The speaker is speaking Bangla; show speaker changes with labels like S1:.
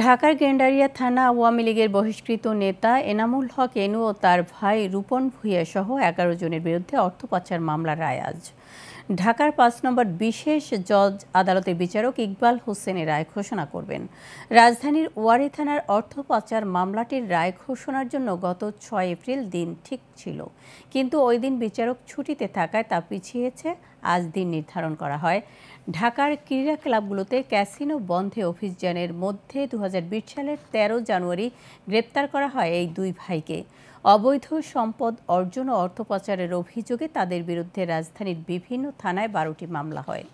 S1: ঢাকার গেন্ডারিয়া থানা আওয়ামী লীগের বহিষ্কৃত নেতা এনামুল হক এনু ও তার ভাই রূপন ভূঁইয়া সহ এগারো জনের বিরুদ্ধে অর্থ পাচার মামলা রায় আজ ঢাকার পাঁচ নম্বর বিশেষ জজ আদালতের বিচারক ইকবাল হোসেনের রায় ঘোষণা করবেন রাজধানীর ওয়ারি থানার অর্থ পাচার মামলাটির রায় ঘোষণার জন্য গত ছয় এপ্রিল দিন ঠিক ছিল কিন্তু ওই দিন বিচারক ছুটিতে থাকায় তা পিছিয়েছে আজ দিন নির্ধারণ করা হয় ঢাকার ক্রীড়া ক্লাবগুলোতে ক্যাসিনো বন্ধে অভিযানের মধ্যে দু সালের ১৩ জানুয়ারি গ্রেপ্তার করা হয় এই দুই ভাইকে অবৈধ সম্পদ অর্জন ও অর্থ পাচারের অভিযোগে তাদের বিরুদ্ধে রাজধানীর বিভিন্ন থানায় বারোটি মামলা হয়